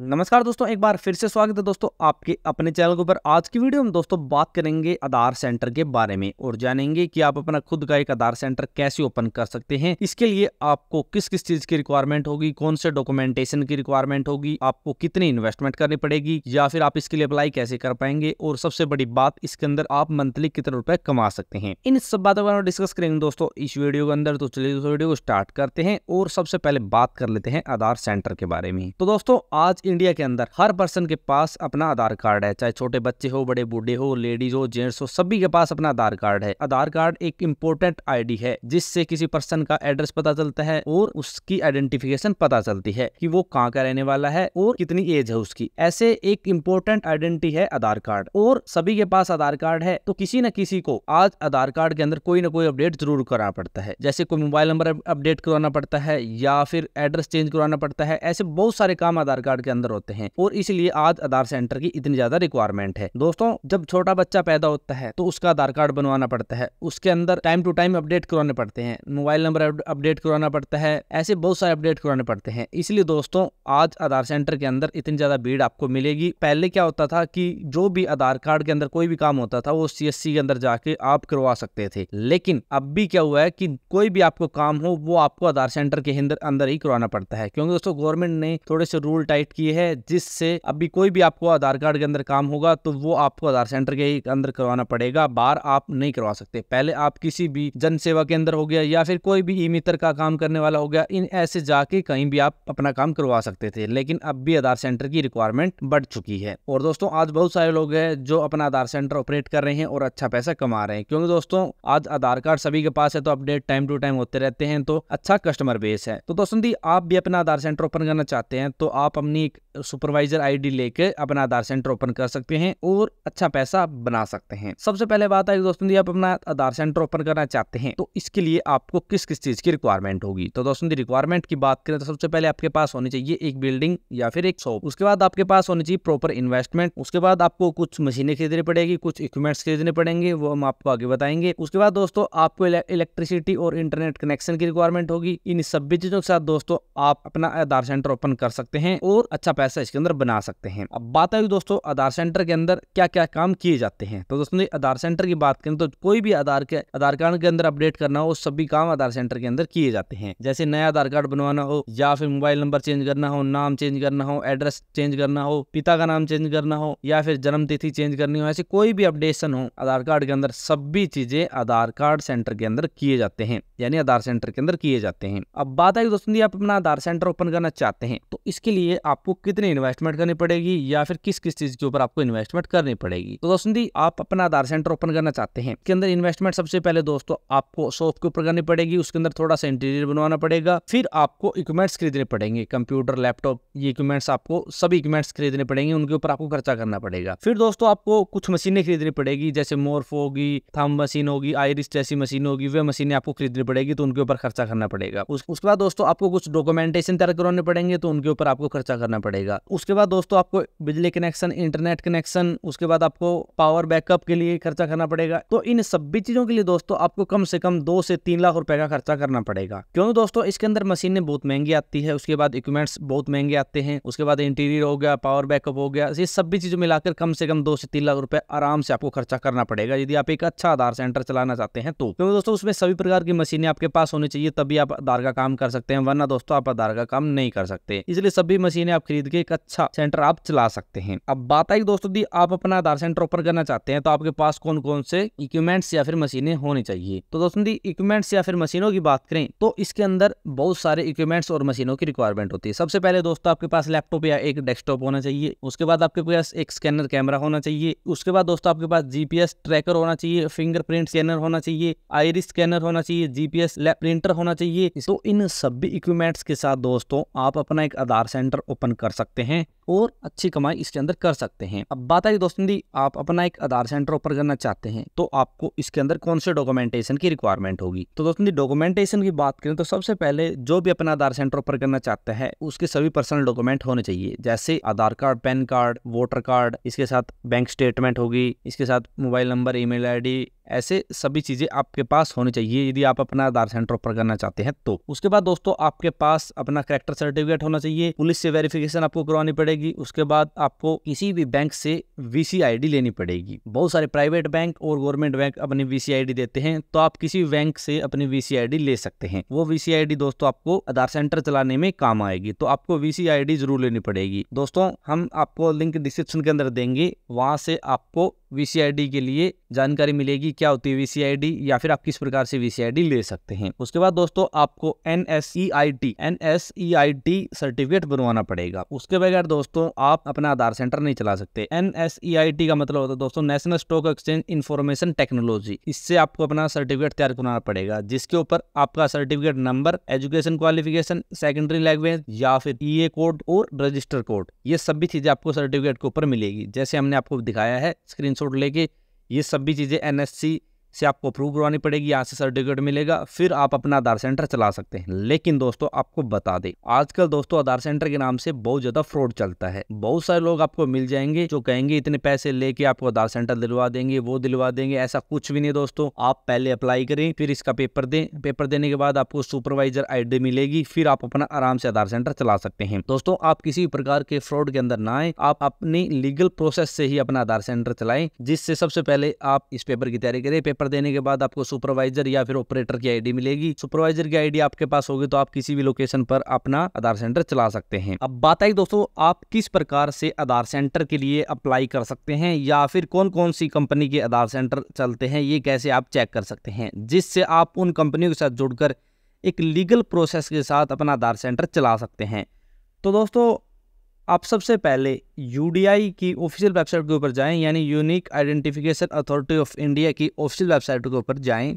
नमस्कार दोस्तों एक बार फिर से स्वागत है दोस्तों आपके अपने चैनल के ऊपर आज की वीडियो में दोस्तों बात करेंगे आधार सेंटर के बारे में और जानेंगे कि आप अपना खुद का एक आधार सेंटर कैसे ओपन कर सकते हैं इसके लिए आपको किस किस चीज की रिक्वायरमेंट होगी कौन से डॉक्यूमेंटेशन की रिक्वायरमेंट होगी आपको कितनी इन्वेस्टमेंट करनी पड़ेगी या फिर आप इसके लिए अप्लाई कैसे कर पाएंगे और सबसे बड़ी बात इसके अंदर आप मंथली कितने रुपए कमा सकते हैं इन सब बातों पर डिस्कस करेंगे दोस्तों इस वीडियो के अंदर तो चलिए वीडियो को स्टार्ट करते हैं और सबसे पहले बात कर लेते हैं आधार सेंटर के बारे में तो दोस्तों आज इंडिया के अंदर हर पर्सन के पास अपना आधार कार्ड है चाहे छोटे बच्चे हो बड़े बूढ़े हो लेडीज हो जेंट्स हो सभी के पास अपना आधार कार्ड है आधार कार्ड एक इम्पोर्टेंट आईडी है जिससे किसी पर्सन का एड्रेस पता चलता है और उसकी आइडेंटिफिकेशन पता चलती है की वो कहाँ का रहने वाला है और कितनी एज है उसकी ऐसे एक इम्पोर्टेंट आइडेंटिटी है आधार कार्ड और सभी के पास आधार कार्ड है तो किसी न किसी को आज आधार कार्ड के अंदर कोई ना कोई अपडेट जरूर कराना पड़ता है जैसे कोई मोबाइल नंबर अपडेट करवाना पड़ता है या फिर एड्रेस चेंज करवाना पड़ता है ऐसे बहुत सारे काम आधार कार्ड के अंदर होते हैं और इसलिए आज आधार सेंटर की इतनी ज्यादा रिक्वायरमेंट है दोस्तों जब छोटा बच्चा पैदा होता है तो उसका आधार कार्ड बनवाना पड़ता है उसके अंदर टाइम टू टाइम अपडेट करवाने पड़ते हैं मोबाइल नंबर अपडेट करवाना पड़ता है ऐसे बहुत सारे अपडेट करवाने पड़ते हैं इसलिए दोस्तों आज आधार सेंटर के अंदर इतनी ज्यादा भीड़ आपको मिलेगी पहले क्या होता था कि जो भी आधार कार्ड के अंदर कोई भी काम होता था वो सीएससी के अंदर जाके आप करवा सकते थे लेकिन अब भी क्या हुआ है कि कोई भी आपको काम हो वो आपको आधार सेंटर के अंदर ही करवाना पड़ता है क्योंकि दोस्तों गवर्नमेंट ने थोड़े से रूल टाइट किए की है जिससे अभी कोई भी आपको आधार कार्ड के अंदर काम होगा तो वो आपको आधार सेंटर के अंदर करवाना पड़ेगा बार आप नहीं करवा सकते पहले आप किसी भी जन सेवा के अंदर हो गया या फिर कोई भी ई मित्र का काम करने वाला हो गया इन ऐसे जाके कहीं भी आप अपना काम करवा सकते थे लेकिन अब भी आधार सेंटर की रिक्वायरमेंट बढ़ चुकी है और दोस्तों आज बहुत सारे लोग हैं जो अपना आधार सेंटर ऑपरेट कर रहे हैं और अच्छा पैसा कमा रहे हैं क्योंकि दोस्तों आज आधार कार्ड सभी के पास है तो अपडेट टाइम टू टाइम होते रहते हैं तो अच्छा कस्टमर बेस है तो दोस्तों आप भी अपना आधार सेंटर ओपन करना चाहते हैं तो आप अपनी एक सुपरवाइजर आईडी लेके अपना आधार सेंटर ओपन कर सकते हैं और अच्छा पैसा बना सकते हैं सबसे पहले बात आई दोस्तों आप अपना आधार सेंटर ओपन करना चाहते हैं तो इसके लिए आपको किस किस चीज की रिक्वायरमेंट होगी तो दोस्तों रिक्वायरमेंट की बात करें तो सबसे पहले आपके पास होनी चाहिए एक बिल्डिंग या फिर एक शॉप उसके बाद आपके पास होनी चाहिए प्रॉपर इन्वेस्टमेंट उसके बाद आपको कुछ मशीनें खरीदनी पड़ेगी कुछ इक्विपमेंट्स खरीदने पड़ेंगे वो हम आपको आगे बताएंगे उसके बाद दोस्तों आपको इलेक्ट्रिसिटी और इंटरनेट कनेक्शन की रिक्वायरमेंट होगी इन सभी चीजों के साथ दोस्तों आप अपना आधार सेंटर ओपन कर सकते हैं और अच्छा पैसा इसके अंदर बना सकते हैं अब बात आई दोस्तों आधार सेंटर के अंदर क्या क्या काम किए जाते हैं तो दोस्तों आधार सेंटर की बात करें तो कोई भी आधार के आधार कार्ड के अंदर अपडेट करना हो सभी काम आधार सेंटर के अंदर किए जाते हैं जैसे नया आधार कार्ड बनवाना हो या फिर मोबाइल नंबर चेंज करना हो नाम चेंज करना हो एड्रेस चेंज करना हो पिता का नाम चेंज करना हो या फिर जन्म तिथि चेंज करनी हो ऐसी कोई भी अपडेशन हो आधार कार्ड के अंदर सभी चीजें आधार कार्ड सेंटर के अंदर किए जाते हैं यानी आधार सेंटर के अंदर किए जाते हैं अब बात आई दोस्तों आप अपना आधार सेंटर ओपन करना चाहते हैं तो इसके लिए आपको आपको कितनी इन्वेस्टमेंट करनी पड़ेगी या फिर किस किस चीज के ऊपर आपको इन्वेस्टमेंट करनी पड़ेगी तो दोस्तों आप अपना आधार सेंटर ओपन करना चाहते हैं इसके अंदर इन्वेस्टमेंट सबसे पहले दोस्तों आपको शॉप के ऊपर करनी पड़ेगी उसके अंदर थोड़ा सा इंटीरियर बनवाना पड़ेगा फिर आपको इक्विपमेंट्स खरीदने पड़ेंगे कंप्यूटर लैपटॉप ये इक्विपमेंट्स आपको सभी इक्विपमेंट्स खरीदने पड़ेंगे उनके ऊपर आपको खर्चा करना पड़ेगा फिर दोस्तों आपको कुछ मशीनें खरीदनी पड़ेगी जैसे मोर्फ होगी थम मशीन होगी आयरिस जैसी मशीन होगी वे मशीनें आपको खरीदनी पड़ेगी तो उनके ऊपर खर्चा करना पड़ेगा उसके बाद दोस्तों आपको कुछ डॉक्यूमेंटेशन तैयार करवाने पड़ेंगे तो उनके ऊपर आपको खर्चा करना करना पड़ेगा उसके बाद दोस्तों आपको बिजली कनेक्शन इंटरनेट कनेक्शन उसके बाद आपको पावर बैकअप के लिए खर्चा करना पड़ेगा तो इन सभी चीजों के लिए दोस्तों आपको कम से कम दो से तीन लाख रुपए का खर्चा करना पड़ेगा क्यों दोस्तों इसके अंदर मशीनें बहुत महंगी आती है उसके बाद इक्विपमेंट्स बहुत महंगे आते हैं उसके बाद इंटीरियर हो गया पावर बैकअप हो गया ये सभी चीजों मिलाकर कम से कम दो से तीन लाख रुपए आराम से आपको खर्चा करना पड़ेगा यदि आप एक अच्छा आधार सेंटर चलाना चाहते हैं तो क्योंकि दोस्तों उसमें सभी प्रकार की मशीनें आपके पास होनी चाहिए तभी आप आधार का काम कर सकते हैं वरना दोस्तों आप आधार का काम नहीं कर सकते इसलिए सभी मशीनें आप खरीद के एक अच्छा सेंटर आप चला सकते हैं अब बात आई दोस्तों दी आप अपना आधार सेंटर ओपन करना चाहते हैं तो आपके पास कौन कौन से इक्विपमेंट्स या फिर मशीनें होनी चाहिए तो दोस्तों दी इक्विपमेंट्स या फिर मशीनों की बात करें तो इसके अंदर बहुत सारे इक्विपमेंट्स और मशीनों की रिक्वायरमेंट होती है सबसे पहले दोस्तों आपके पास लैपटॉप या एक डेस्कटॉप होना चाहिए उसके बाद आपके पास एक स्कैनर कैमरा होना चाहिए उसके बाद दोस्तों आपके पास जीपीएस ट्रैकर होना चाहिए फिंगरप्रिंट स्कैनर होना चाहिए आयरिस स्कैनर होना चाहिए जीपीएस प्रिंटर होना चाहिए तो इन सभी इक्विपमेंट्स के साथ दोस्तों आप अपना एक आधार सेंटर ओपन कर सकते हैं और अच्छी कमाई इसके अंदर कर सकते हैं अब बात आई दोस्तों दी आप अपना एक आधार सेंटर ओपन करना चाहते हैं तो आपको इसके अंदर कौन से डॉक्यूमेंटेशन की रिक्वायरमेंट होगी तो दोस्तों दी डॉक्यूमेंटेशन की बात करें तो सबसे पहले जो भी अपना आधार सेंटर ओपन करना चाहता है उसके सभी पर्सनल डॉक्यूमेंट होने चाहिए जैसे Aadhaar card PAN card voter card इसके साथ बैंक स्टेटमेंट होगी इसके साथ मोबाइल नंबर ई मेल ऐसे सभी चीज़ें आपके पास होनी चाहिए यदि आप अपना आधार सेंटर ओपन करना चाहते हैं तो उसके बाद दोस्तों आपके पास अपना करेक्टर सर्टिफिकेट होना चाहिए पुलिस से वेरिफिकेशन आपको करवानी पड़ेगी पड़ेगी उसके बाद आपको किसी भी बैंक से वीसीआईडी लेनी पड़ेगी बहुत सारे प्राइवेट बैंक और गवर्नमेंट बैंक अपनी वीसीआईडी देते हैं तो आप किसी बैंक से अपनी वीसीआईडी ले सकते हैं वो वीसीआईडी दोस्तों आपको आधार सेंटर चलाने में काम आएगी तो आपको वीसीआईडी जरूर लेनी पड़ेगी दोस्तों हम आपको लिंक डिस्क्रिप्शन के अंदर देंगे वहां से आपको वी के लिए जानकारी मिलेगी क्या होती है वी या फिर आप किस प्रकार से वी ले सकते हैं उसके बाद दोस्तों आपको N S E I T N S E I T certificate बनवाना पड़ेगा उसके बगैर दोस्तों आप अपना आधार सेंटर नहीं चला सकते N S E I T का मतलब होता है दोस्तों National Stock Exchange Information Technology इससे आपको अपना सर्टिफिकेट तैयार करवाना पड़ेगा जिसके ऊपर आपका certificate number education qualification secondary language या फिर ई e कोड और रजिस्टर कोड ये सभी चीजें आपको सर्टिफिकेट के ऊपर मिलेगी जैसे हमने आपको दिखाया है स्क्रीन एपिसोड लेके ये सब भी चीज़ें एन से आपको अप्रूव करवानी पड़ेगी यहाँ से सर्टिफिकेट मिलेगा फिर आप अपना आधार सेंटर चला सकते हैं लेकिन दोस्तों आपको बता दें आजकल दोस्तों आधार सेंटर के नाम से बहुत ज्यादा फ्रॉड चलता है बहुत सारे लोग आपको मिल जाएंगे जो कहेंगे इतने पैसे लेके आपको आधार सेंटर दिलवा देंगे वो दिलवा देंगे ऐसा कुछ भी नहीं दोस्तों आप पहले अप्लाई करें फिर इसका पेपर दें पेपर देने के बाद आपको सुपरवाइजर आई मिलेगी फिर आप अपना आराम से आधार सेंटर चला सकते हैं दोस्तों आप किसी प्रकार के फ्रॉड के अंदर ना आए आप अपनी लीगल प्रोसेस से ही अपना आधार सेंटर चलाएं जिससे सबसे पहले आप इस पेपर की तैयारी करें पेपर पेपर देने के बाद आपको सुपरवाइजर या फिर ऑपरेटर की आईडी मिलेगी सुपरवाइजर की आईडी आपके पास होगी तो आप किसी भी लोकेशन पर अपना आधार सेंटर चला सकते हैं अब बात आई दोस्तों आप किस प्रकार से आधार सेंटर के लिए अप्लाई कर सकते हैं या फिर कौन कौन सी कंपनी के आधार सेंटर चलते हैं ये कैसे आप चेक कर सकते हैं जिससे आप उन कंपनियों के साथ जुड़कर एक लीगल प्रोसेस के साथ अपना आधार सेंटर चला सकते हैं तो दोस्तों आप सबसे पहले यू की ऑफिशियल वेबसाइट के ऊपर जाएं यानी Unique Identification Authority of India की ऑफिशियल वेबसाइट के ऊपर जाएं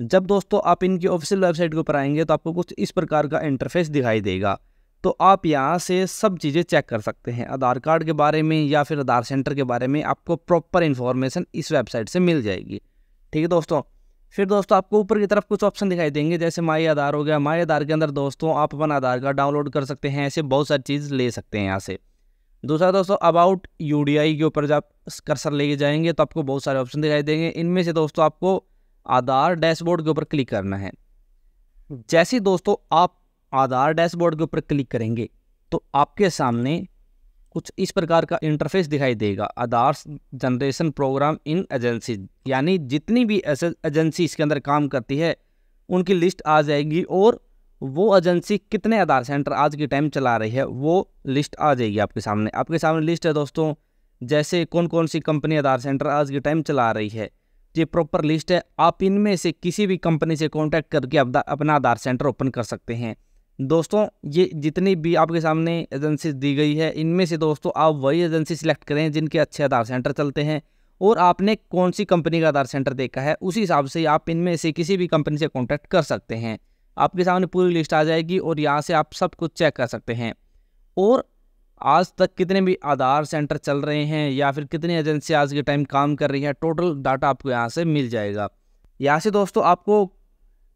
जब दोस्तों आप इनकी ऑफिशियल वेबसाइट के ऊपर आएंगे तो आपको कुछ इस प्रकार का इंटरफेस दिखाई देगा तो आप यहाँ से सब चीज़ें चेक कर सकते हैं आधार कार्ड के बारे में या फिर आधार सेंटर के बारे में आपको प्रॉपर इन्फॉर्मेशन इस वेबसाइट से मिल जाएगी ठीक है दोस्तों फिर दोस्तों आपको ऊपर की तरफ कुछ ऑप्शन दिखाई देंगे जैसे माई आधार हो गया माई आधार के अंदर दोस्तों आप अपना आधार कार्ड डाउनलोड कर सकते हैं ऐसे बहुत सारी चीज़ ले सकते हैं यहाँ से दूसरा दोस्तों अबाउट यू के ऊपर जब कर्सर लेके जाएंगे तो आपको बहुत सारे ऑप्शन दिखाई देंगे इनमें से दोस्तों आपको आधार डैशबोर्ड के ऊपर क्लिक करना है जैसे दोस्तों आप आधार डैशबोर्ड के ऊपर क्लिक करेंगे तो आपके सामने कुछ इस प्रकार का इंटरफेस दिखाई देगा आदर्श जनरेशन प्रोग्राम इन एजेंसी यानी जितनी भी एजेंसी इसके अंदर काम करती है उनकी लिस्ट आ जाएगी और वो एजेंसी कितने आधार सेंटर आज के टाइम चला रही है वो लिस्ट आ जाएगी आपके सामने आपके सामने लिस्ट है दोस्तों जैसे कौन कौन सी कंपनी आधार सेंटर आज के टाइम चला रही है ये प्रॉपर लिस्ट है आप इनमें से किसी भी कंपनी से कॉन्टैक्ट करके अपना आधार सेंटर ओपन कर सकते हैं दोस्तों ये जितनी भी आपके सामने एजेंसी दी गई है इनमें से दोस्तों आप वही एजेंसी सिलेक्ट करें जिनके अच्छे आधार सेंटर चलते हैं और आपने कौन सी कंपनी का आधार सेंटर देखा है उसी हिसाब से आप इनमें से किसी भी कंपनी से कॉन्टैक्ट कर सकते हैं आपके सामने पूरी लिस्ट आ जाएगी और यहाँ से आप सब कुछ चेक कर सकते हैं और आज तक कितने भी आधार सेंटर चल रहे हैं या फिर कितनी एजेंसी आज के टाइम काम कर रही है टोटल डाटा आपको यहाँ से मिल जाएगा यहाँ से दोस्तों आपको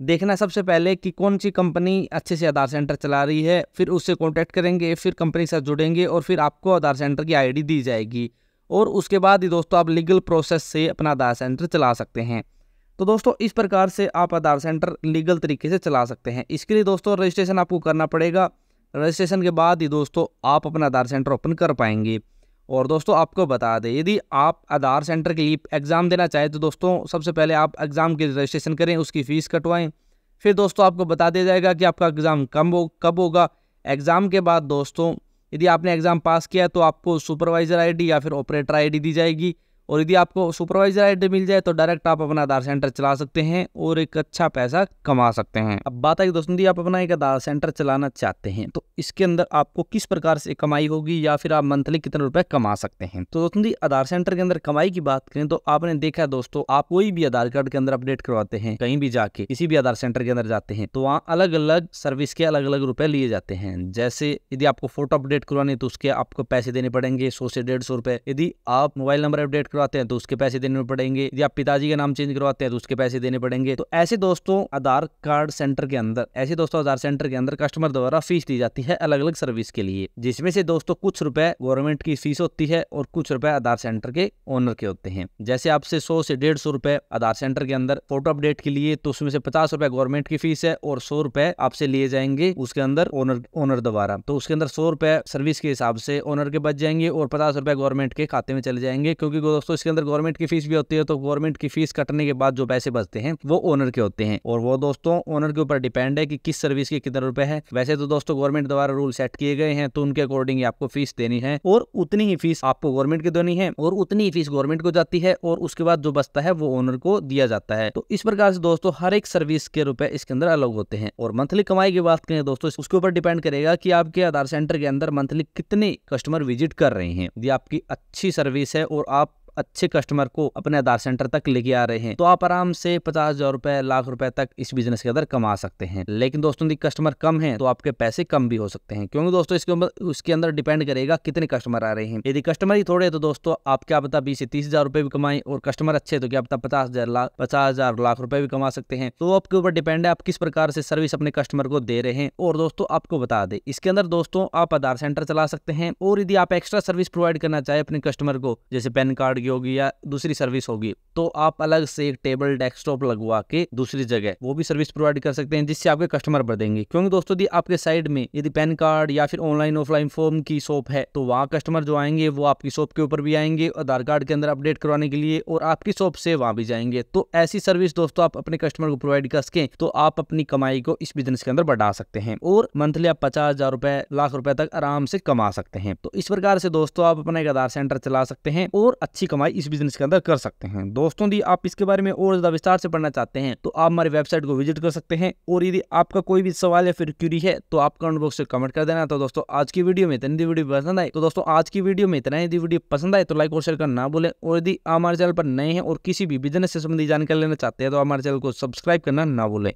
देखना सबसे पहले कि कौन सी कंपनी अच्छे से आधार सेंटर चला रही है फिर उससे कॉन्टैक्ट करेंगे फिर कंपनी से जुड़ेंगे और फिर आपको आधार सेंटर की आईडी दी जाएगी और उसके बाद ही दोस्तों आप लीगल प्रोसेस से अपना आधार सेंटर चला सकते हैं तो दोस्तों इस प्रकार से आप आधार सेंटर लीगल तरीके से चला सकते हैं इसके लिए दोस्तों रजिस्ट्रेशन आपको करना पड़ेगा रजिस्ट्रेशन के बाद ही दोस्तों आप अपना आधार सेंटर ओपन कर पाएंगे और दोस्तों आपको बता दें यदि आप आधार सेंटर के लिए एग्ज़ाम देना चाहें तो दोस्तों सबसे पहले आप एग्ज़ाम की रजिस्ट्रेशन करें उसकी फ़ीस कटवाएँ फिर दोस्तों आपको बता दिया जाएगा कि आपका एग्ज़ाम कब हो कब होगा एग्ज़ाम के बाद दोस्तों यदि आपने एग्ज़ाम पास किया तो आपको सुपरवाइज़र आईडी या फिर ऑपरेटर आईडी दी जाएगी और यदि आपको सुपरवाइजर आईडी मिल जाए तो डायरेक्ट आप अपना आधार सेंटर चला सकते हैं और एक अच्छा पैसा कमा सकते हैं अब बात आई दोस्तों यदि आप अपना एक आधार सेंटर चलाना चाहते हैं तो इसके अंदर आपको किस प्रकार से कमाई होगी या फिर आप मंथली कितने रुपए कमा सकते हैं तो दोस्तों जी आधार सेंटर के अंदर कमाई की बात करें तो आपने देखा दोस्तों आप कोई भी आधार कार्ड के अंदर अपडेट करवाते हैं कहीं भी जाके किसी भी आधार सेंटर के अंदर जाते हैं तो वहाँ अलग अलग सर्विस के अलग अलग रुपए लिए जाते हैं जैसे यदि आपको फोटो अपडेट करवानी तो उसके आपको पैसे देने पड़ेंगे सौ से डेढ़ सौ रुपए यदि आप मोबाइल नंबर अपडेट करवा करवाते हैं तो उसके पैसे देने पड़ेंगे या पिताजी का नाम चेंज करवाते हैं तो उसके पैसे देने पड़ेंगे तो ऐसे दोस्तों आधार कार्ड सेंटर के अंदर ऐसे दोस्तों आधार सेंटर के अंदर कस्टमर द्वारा फीस दी जाती है अलग अलग सर्विस के लिए जिसमें से दोस्तों कुछ रुपए गवर्नमेंट की फीस होती है और कुछ रुपए आधार सेंटर के ओनर के होते हैं जैसे आपसे सौ से डेढ़ सौ रुपए आधार सेंटर के अंदर फोटो अपडेट के लिए तो उसमें से पचास रुपए गवर्नमेंट की फीस है और सौ रुपए आपसे लिए जाएंगे उसके अंदर ओनर ओनर द्वारा तो उसके अंदर सौ रुपए सर्विस के हिसाब से ओनर के बच जाएंगे और पचास रुपए गवर्नमेंट के खाते में चले जाएंगे क्योंकि दोस्तों इसके अंदर गवर्नमेंट की फीस भी होती है तो गवर्नमेंट की फीस कटने के बाद जो पैसे बचते हैं वो ओनर के होते हैं और वो दोस्तों ओनर के ऊपर डिपेंड है कि किस सर्विस के कितने रुपए है वैसे तो दोस्तों गवर्नमेंट द्वारा रूल सेट किए गए हैं तो उनके अकॉर्डिंग आपको फीस देनी है और उतनी ही फीस आपको गवर्नमेंट की देनी है और उतनी ही फीस गवर्नमेंट को जाती है और उसके बाद जो बचता है वो ओनर को दिया जाता है तो इस प्रकार से दोस्तों हर एक सर्विस के रुपए इसके अंदर अलग होते हैं और मंथली कमाई की बात करें दोस्तों उसके ऊपर डिपेंड करेगा कि आपके आधार सेंटर के अंदर मंथली कितने कस्टमर विजिट कर रहे हैं यदि आपकी अच्छी सर्विस है और आप अच्छे कस्टमर को अपने आधार सेंटर तक लेके आ रहे हैं तो आप आराम से पचास हजार रुपए लाख रुपए तक इस बिजनेस के अंदर कमा सकते हैं लेकिन दोस्तों यदि कस्टमर कम है तो आपके पैसे कम भी हो सकते हैं क्योंकि दोस्तों इसके अंदर उसके अंदर डिपेंड करेगा कितने कस्टमर आ रहे हैं यदि कस्टमर ही थोड़े तो दोस्तों आप क्या पता बीस से तीस हजार रुपए भी कमाए और कस्टमर अच्छे तो क्या पता पचास हजार लाख पचास हजार लाख रुपए भी कमा सकते हैं तो आपके ऊपर डिपेंड है आप किस प्रकार से सर्विस अपने कस्टमर को दे रहे हैं और दोस्तों आपको बता दे इसके अंदर दोस्तों आप आधार सेंटर चला सकते हैं और यदि आप एक्स्ट्रा सर्विस प्रोवाइड करना चाहे अपने कस्टमर को जैसे पैन कार्ड की होगी या दूसरी सर्विस होगी तो आप अलग से एक टेबल डेस्कटॉप लगवा के दूसरी जगह वो भी सर्विस प्रोवाइड कर सकते हैं जिससे आपके कस्टमर बढ़ देंगे क्योंकि दोस्तों यदि आपके साइड में यदि पैन कार्ड या फिर ऑनलाइन ऑफलाइन फॉर्म की शॉप है तो वहाँ कस्टमर जो आएंगे वो आपकी शॉप के ऊपर भी आएंगे आधार कार्ड के अंदर अपडेट करवाने के लिए और आपकी शॉप से वहाँ भी जाएंगे तो ऐसी सर्विस दोस्तों आप अपने कस्टमर को प्रोवाइड कर सकें तो आप अपनी कमाई को इस बिजनेस के अंदर बढ़ा सकते हैं और मंथली आप पचास हजार रुपए लाख रुपए तक आराम से कमा सकते हैं तो इस प्रकार से दोस्तों आप अपना एक आधार सेंटर चला सकते हैं और अच्छी कमाई इस बिजनेस के अंदर कर सकते हैं दोस्तों यदि आप इसके बारे में और ज्यादा विस्तार से पढ़ना चाहते हैं तो आप हमारी वेबसाइट को विजिट कर सकते हैं और यदि आपका कोई भी सवाल या फिर क्यूरी है तो आप कमेंट बॉक्स से कमेंट कर देना तो दोस्तों आज की वीडियो में इतनी वीडियो पसंद आए तो दोस्तों आज की वीडियो में इतना यदि वीडियो पसंद आए तो लाइक और शेयर करना ना भूलें और यदि हमारे चैनल पर नए हैं और किसी भी बिजनेस से संबंधित जानकारी लेना चाहते हैं तो हमारे चैनल को सब्सक्राइब करना ना भूलें